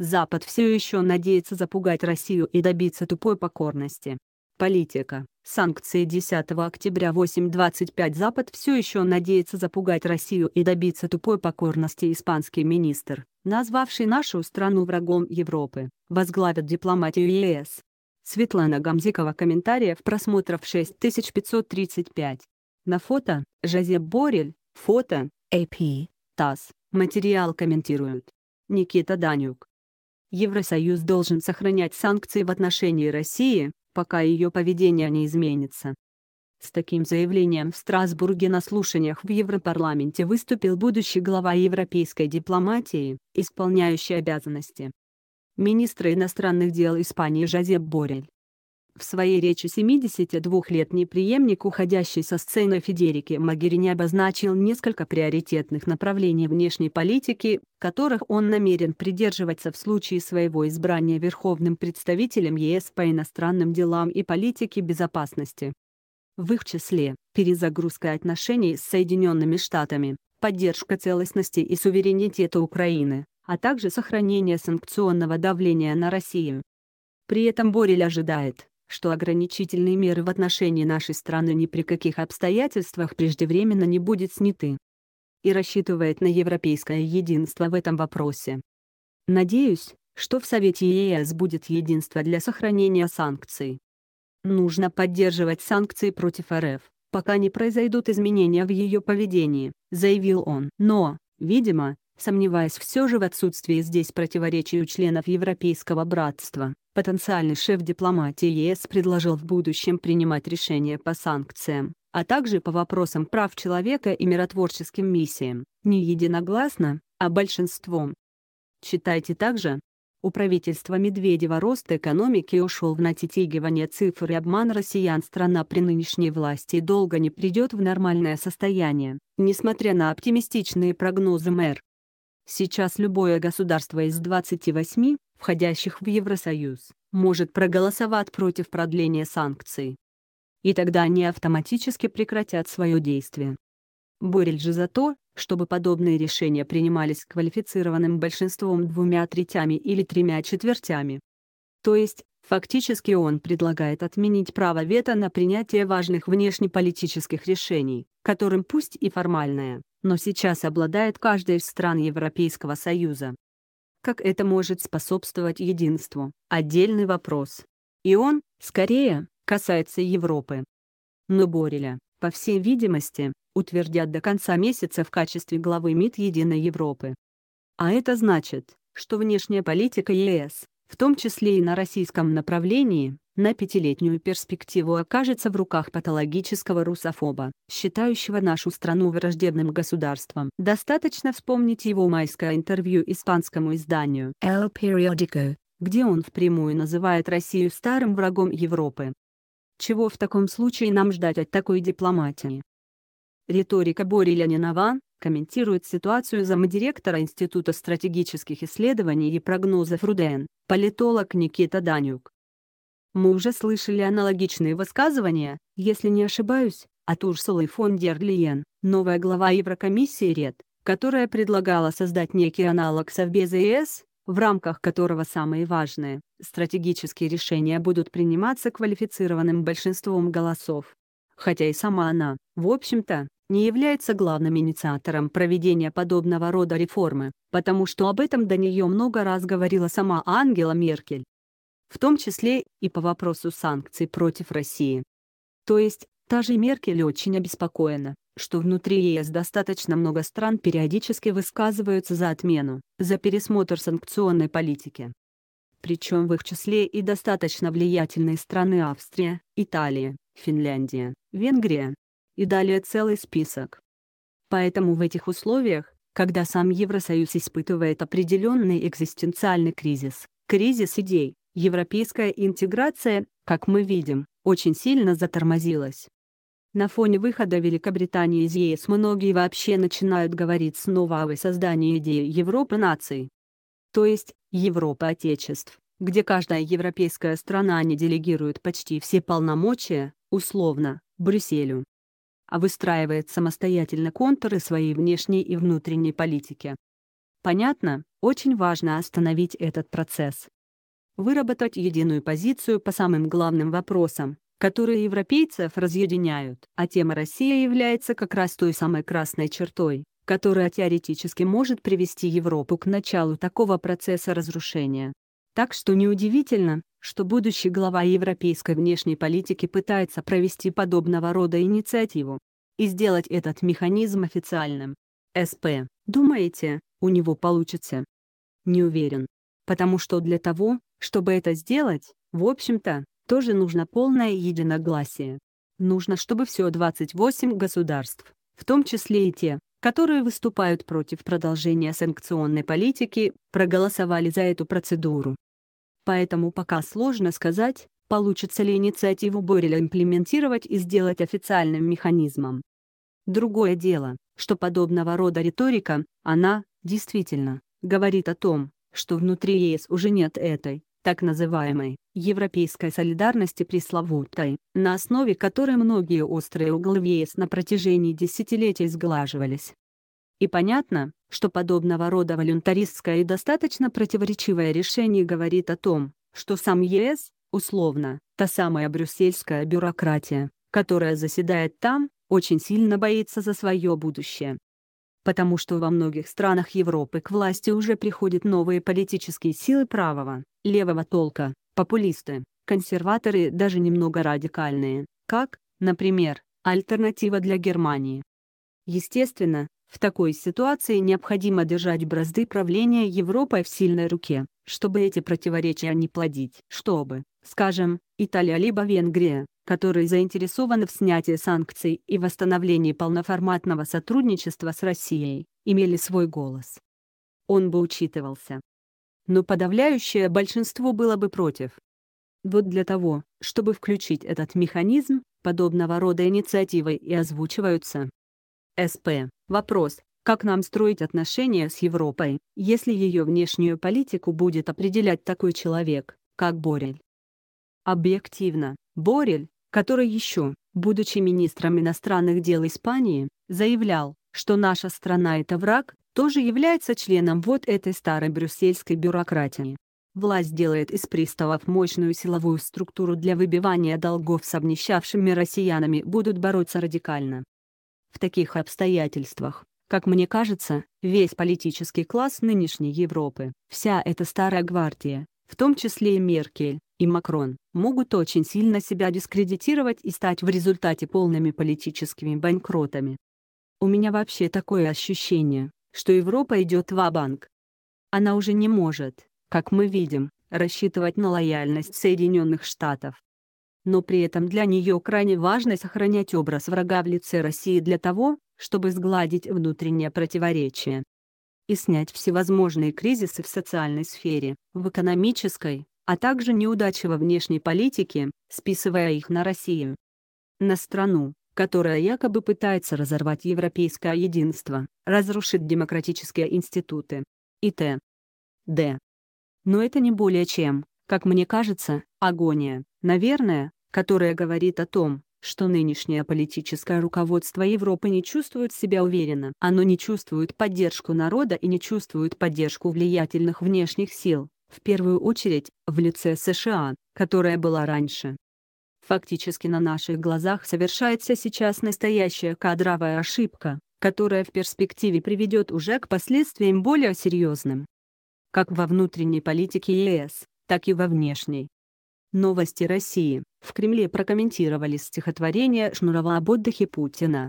Запад все еще надеется запугать Россию и добиться тупой покорности. Политика. Санкции 10 октября 8.25 Запад все еще надеется запугать Россию и добиться тупой покорности испанский министр, назвавший нашу страну врагом Европы, возглавит дипломатию ЕС. Светлана Гамзикова комментариев просмотров 6535. На фото – Жазе Борель, фото – AP, ТАСС, материал комментируют. Никита Данюк. Евросоюз должен сохранять санкции в отношении России, пока ее поведение не изменится. С таким заявлением в Страсбурге на слушаниях в Европарламенте выступил будущий глава европейской дипломатии, исполняющий обязанности министра иностранных дел Испании Жозеп Борель. В своей речи 72-летний преемник уходящей со сцены Федерики Магерини обозначил несколько приоритетных направлений внешней политики, которых он намерен придерживаться в случае своего избрания верховным представителем ЕС по иностранным делам и политике безопасности. В их числе – перезагрузка отношений с Соединенными Штатами, поддержка целостности и суверенитета Украины, а также сохранение санкционного давления на Россию. При этом Борель ожидает, что ограничительные меры в отношении нашей страны ни при каких обстоятельствах преждевременно не будет сняты. И рассчитывает на европейское единство в этом вопросе. Надеюсь, что в Совете ЕС будет единство для сохранения санкций. Нужно поддерживать санкции против РФ, пока не произойдут изменения в ее поведении, заявил он. Но, видимо, сомневаясь все же в отсутствии здесь противоречий у членов Европейского братства. Потенциальный шеф дипломатии ЕС предложил в будущем принимать решения по санкциям, а также по вопросам прав человека и миротворческим миссиям, не единогласно, а большинством. Читайте также, у правительства Медведева рост экономики ушел в натетегивание цифр и обман россиян страна при нынешней власти долго не придет в нормальное состояние. Несмотря на оптимистичные прогнозы мэр, Сейчас любое государство из 28, входящих в Евросоюз, может проголосовать против продления санкций. И тогда они автоматически прекратят свое действие. Бурель же за то, чтобы подобные решения принимались квалифицированным большинством двумя третями или тремя четвертями. То есть, фактически он предлагает отменить право вето на принятие важных внешнеполитических решений, которым пусть и формальная, но сейчас обладает каждая из стран Европейского Союза. Как это может способствовать единству – отдельный вопрос. И он, скорее, касается Европы. Но Бореля, по всей видимости, утвердят до конца месяца в качестве главы МИД Единой Европы. А это значит, что внешняя политика ЕС, в том числе и на российском направлении, на пятилетнюю перспективу окажется в руках патологического русофоба, считающего нашу страну враждебным государством. Достаточно вспомнить его майское интервью испанскому изданию El Periodico, где он впрямую называет Россию старым врагом Европы. Чего в таком случае нам ждать от такой дипломатии? Риторика Бори Ленинова, комментирует ситуацию замдиректора Института стратегических исследований и прогнозов РУДН, политолог Никита Данюк. Мы уже слышали аналогичные высказывания, если не ошибаюсь, от Урсулы фон дер Лиен, новая глава Еврокомиссии РЕД, которая предлагала создать некий аналог Совбеза ЕС, в рамках которого самые важные стратегические решения будут приниматься квалифицированным большинством голосов хотя и сама она, в общем-то, не является главным инициатором проведения подобного рода реформы, потому что об этом до нее много раз говорила сама Ангела Меркель. В том числе и по вопросу санкций против России. То есть, та же Меркель очень обеспокоена, что внутри ЕС достаточно много стран периодически высказываются за отмену, за пересмотр санкционной политики. Причем в их числе и достаточно влиятельные страны Австрия, Италия, Финляндия, Венгрия, и далее целый список. Поэтому в этих условиях, когда сам Евросоюз испытывает определенный экзистенциальный кризис, кризис идей, европейская интеграция, как мы видим, очень сильно затормозилась. На фоне выхода Великобритании из ЕС многие вообще начинают говорить снова о воссоздании идеи Европы наций. То есть, европы отечеств, где каждая европейская страна не делегирует почти все полномочия, условно, Брюсселю а выстраивает самостоятельно контуры своей внешней и внутренней политики. Понятно, очень важно остановить этот процесс. Выработать единую позицию по самым главным вопросам, которые европейцев разъединяют, а тема Россия является как раз той самой красной чертой, которая теоретически может привести Европу к началу такого процесса разрушения. Так что неудивительно, что будущий глава европейской внешней политики пытается провести подобного рода инициативу и сделать этот механизм официальным. СП. Думаете, у него получится? Не уверен. Потому что для того, чтобы это сделать, в общем-то, тоже нужно полное единогласие. Нужно, чтобы все 28 государств, в том числе и те, которые выступают против продолжения санкционной политики, проголосовали за эту процедуру. Поэтому пока сложно сказать, получится ли инициативу Бореля имплементировать и сделать официальным механизмом. Другое дело, что подобного рода риторика, она, действительно, говорит о том, что внутри ЕС уже нет этой так называемой «европейской солидарности пресловутой», на основе которой многие острые углы ЕС на протяжении десятилетий сглаживались. И понятно, что подобного рода волюнтаристское и достаточно противоречивое решение говорит о том, что сам ЕС, условно, та самая брюссельская бюрократия, которая заседает там, очень сильно боится за свое будущее. Потому что во многих странах Европы к власти уже приходят новые политические силы правого, левого толка, популисты, консерваторы даже немного радикальные, как, например, альтернатива для Германии. Естественно, в такой ситуации необходимо держать бразды правления Европой в сильной руке, чтобы эти противоречия не плодить. Чтобы, скажем, Италия либо Венгрия, которые заинтересованы в снятии санкций и восстановлении полноформатного сотрудничества с Россией, имели свой голос. Он бы учитывался но подавляющее большинство было бы против. Вот для того, чтобы включить этот механизм, подобного рода инициативы и озвучиваются. СП. Вопрос, как нам строить отношения с Европой, если ее внешнюю политику будет определять такой человек, как Борель? Объективно, Борель, который еще, будучи министром иностранных дел Испании, заявлял, что наша страна — это враг, тоже является членом вот этой старой брюссельской бюрократии. Власть делает из приставов мощную силовую структуру для выбивания долгов с обнищавшими россиянами будут бороться радикально. В таких обстоятельствах, как мне кажется, весь политический класс нынешней Европы, вся эта старая гвардия, в том числе и Меркель, и Макрон, могут очень сильно себя дискредитировать и стать в результате полными политическими банкротами. У меня вообще такое ощущение, что Европа идет в банк Она уже не может, как мы видим, рассчитывать на лояльность Соединенных Штатов. Но при этом для нее крайне важно сохранять образ врага в лице России для того, чтобы сгладить внутреннее противоречие и снять всевозможные кризисы в социальной сфере, в экономической, а также неудачи во внешней политике, списывая их на Россию. На страну, которая якобы пытается разорвать европейское единство, разрушить демократические институты. И т. Д. Но это не более чем, как мне кажется, агония, наверное, которая говорит о том, что нынешнее политическое руководство Европы не чувствует себя уверенно. Оно не чувствует поддержку народа и не чувствует поддержку влиятельных внешних сил, в первую очередь, в лице США, которая была раньше. Фактически на наших глазах совершается сейчас настоящая кадровая ошибка, которая в перспективе приведет уже к последствиям более серьезным. Как во внутренней политике ЕС, так и во внешней. Новости России. В Кремле прокомментировали стихотворение Шнурова об отдыхе Путина.